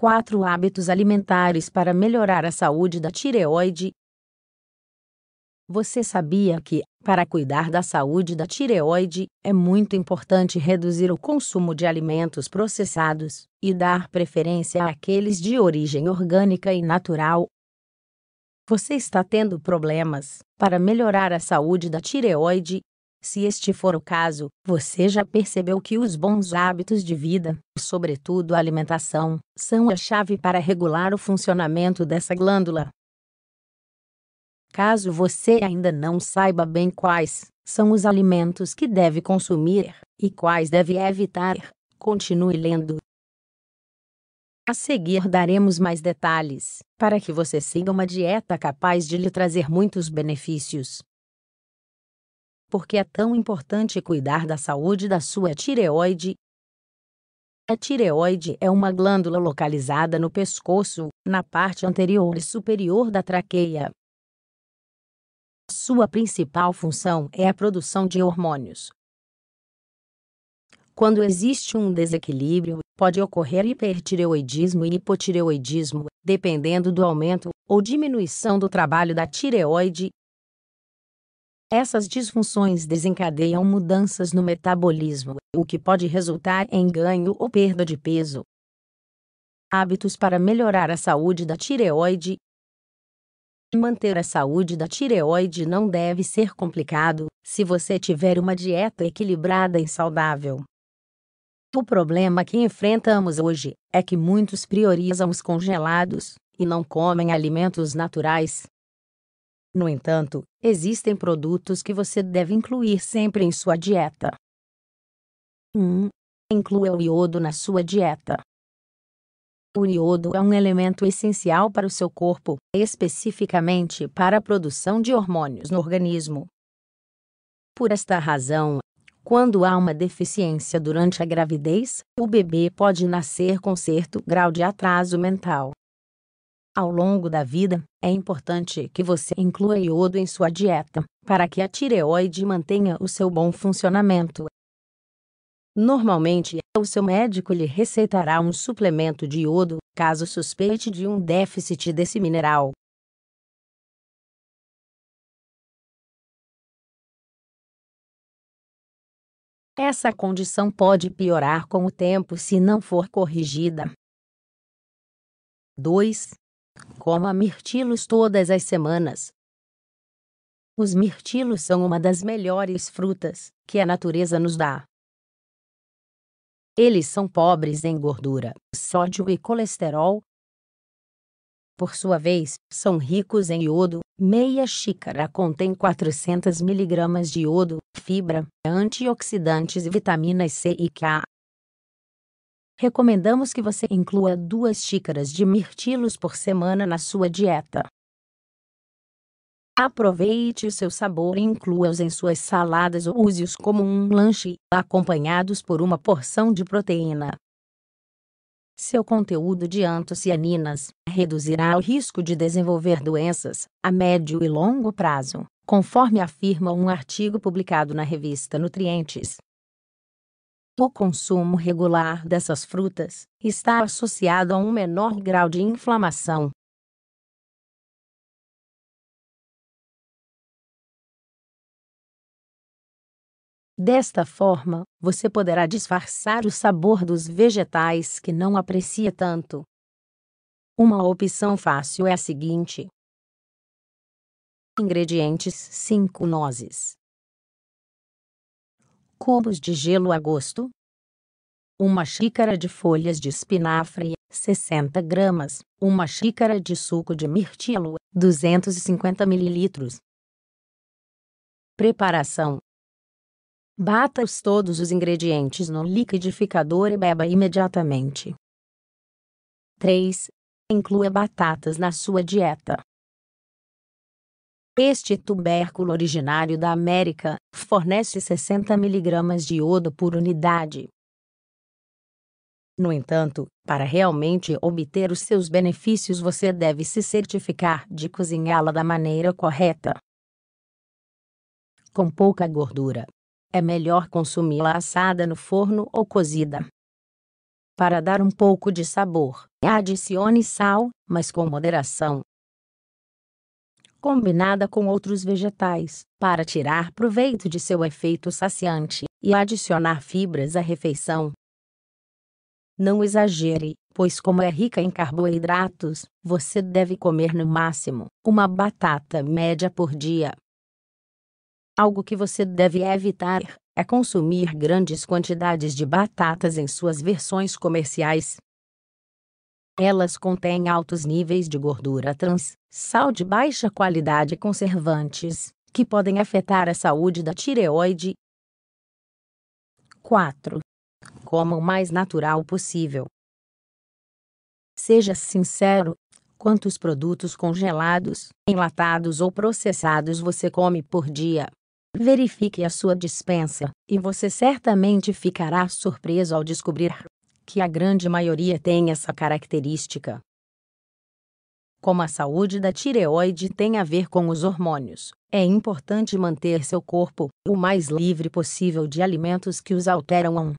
4 hábitos alimentares para melhorar a saúde da tireoide. Você sabia que, para cuidar da saúde da tireoide, é muito importante reduzir o consumo de alimentos processados e dar preferência àqueles de origem orgânica e natural? Você está tendo problemas para melhorar a saúde da tireoide? Se este for o caso, você já percebeu que os bons hábitos de vida, sobretudo a alimentação, são a chave para regular o funcionamento dessa glândula. Caso você ainda não saiba bem quais são os alimentos que deve consumir e quais deve evitar, continue lendo. A seguir daremos mais detalhes para que você siga uma dieta capaz de lhe trazer muitos benefícios. Porque é tão importante cuidar da saúde da sua tireoide? A tireoide é uma glândula localizada no pescoço, na parte anterior e superior da traqueia. Sua principal função é a produção de hormônios. Quando existe um desequilíbrio, pode ocorrer hipertireoidismo e hipotireoidismo, dependendo do aumento ou diminuição do trabalho da tireoide essas disfunções desencadeiam mudanças no metabolismo, o que pode resultar em ganho ou perda de peso. Hábitos para melhorar a saúde da tireoide. Manter a saúde da tireoide não deve ser complicado se você tiver uma dieta equilibrada e saudável. O problema que enfrentamos hoje é que muitos priorizam os congelados e não comem alimentos naturais, no entanto, existem produtos que você deve incluir sempre em sua dieta. 1. Inclua o iodo na sua dieta. O iodo é um elemento essencial para o seu corpo, especificamente para a produção de hormônios no organismo. Por esta razão, quando há uma deficiência durante a gravidez, o bebê pode nascer com certo grau de atraso mental. Ao longo da vida, é importante que você inclua iodo em sua dieta, para que a tireoide mantenha o seu bom funcionamento. Normalmente, o seu médico lhe receitará um suplemento de iodo, caso suspeite de um déficit desse mineral. Essa condição pode piorar com o tempo se não for corrigida. 2. Coma mirtilos todas as semanas. Os mirtilos são uma das melhores frutas que a natureza nos dá. Eles são pobres em gordura, sódio e colesterol. Por sua vez, são ricos em iodo. Meia xícara contém 400 mg de iodo, fibra, antioxidantes e vitaminas C e K recomendamos que você inclua duas xícaras de mirtilos por semana na sua dieta. Aproveite o seu sabor e inclua-os em suas saladas ou use-os como um lanche, acompanhados por uma porção de proteína. Seu conteúdo de antocianinas reduzirá o risco de desenvolver doenças a médio e longo prazo, conforme afirma um artigo publicado na revista Nutrientes. O consumo regular dessas frutas está associado a um menor grau de inflamação. Desta forma, você poderá disfarçar o sabor dos vegetais que não aprecia tanto. Uma opção fácil é a seguinte: Ingredientes: 5 nozes, cubos de gelo a gosto, uma xícara de folhas de espinafre, 60 gramas, uma xícara de suco de mirtilo, 250 mililitros. Preparação: Bata-os todos os ingredientes no liquidificador e beba imediatamente. 3. Inclua batatas na sua dieta. Este tubérculo originário da América fornece 60 mg de iodo por unidade. No entanto, para realmente obter os seus benefícios, você deve se certificar de cozinhá-la da maneira correta. Com pouca gordura, é melhor consumi-la assada no forno ou cozida. Para dar um pouco de sabor, adicione sal, mas com moderação, combinada com outros vegetais, para tirar proveito de seu efeito saciante e adicionar fibras à refeição. Não exagere, pois, como é rica em carboidratos, você deve comer no máximo uma batata média por dia. Algo que você deve evitar é consumir grandes quantidades de batatas em suas versões comerciais, elas contêm altos níveis de gordura trans, sal de baixa qualidade e conservantes, que podem afetar a saúde da tireoide. 4. Coma o mais natural possível. Seja sincero, quantos produtos congelados, enlatados ou processados você come por dia? Verifique a sua dispensa, e você certamente ficará surpreso ao descobrir que a grande maioria tem essa característica. Como a saúde da tireoide tem a ver com os hormônios, é importante manter seu corpo o mais livre possível de alimentos que os alteram.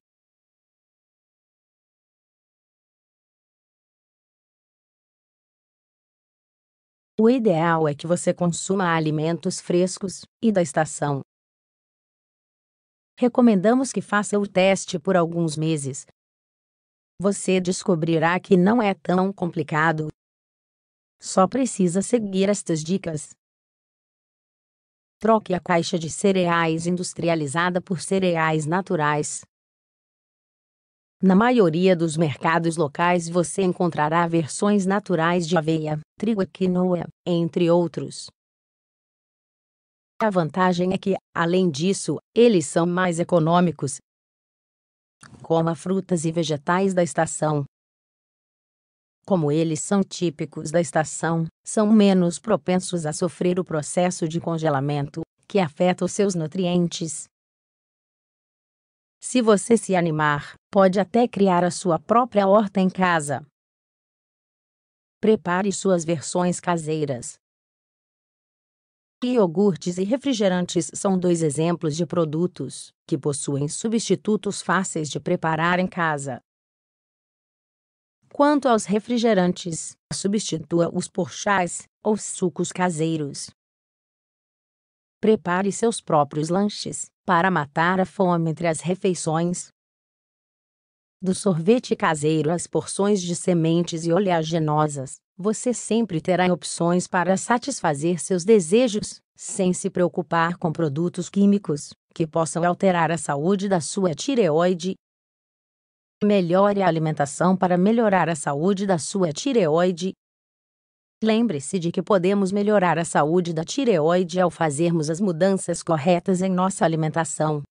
O ideal é que você consuma alimentos frescos e da estação. Recomendamos que faça o teste por alguns meses você descobrirá que não é tão complicado. Só precisa seguir estas dicas. Troque a caixa de cereais industrializada por cereais naturais. Na maioria dos mercados locais você encontrará versões naturais de aveia, trigo e quinoa, entre outros. A vantagem é que, além disso, eles são mais econômicos Coma frutas e vegetais da estação. Como eles são típicos da estação, são menos propensos a sofrer o processo de congelamento, que afeta os seus nutrientes. Se você se animar, pode até criar a sua própria horta em casa. Prepare suas versões caseiras. Iogurtes e refrigerantes são dois exemplos de produtos que possuem substitutos fáceis de preparar em casa. Quanto aos refrigerantes, substitua-os por chás ou sucos caseiros. Prepare seus próprios lanches para matar a fome entre as refeições. Do sorvete caseiro às porções de sementes e oleaginosas, você sempre terá opções para satisfazer seus desejos, sem se preocupar com produtos químicos que possam alterar a saúde da sua tireoide. Melhore a alimentação para melhorar a saúde da sua tireoide. Lembre-se de que podemos melhorar a saúde da tireoide ao fazermos as mudanças corretas em nossa alimentação.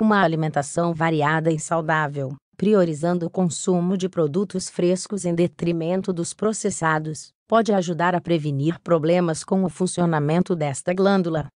Uma alimentação variada e saudável priorizando o consumo de produtos frescos em detrimento dos processados, pode ajudar a prevenir problemas com o funcionamento desta glândula.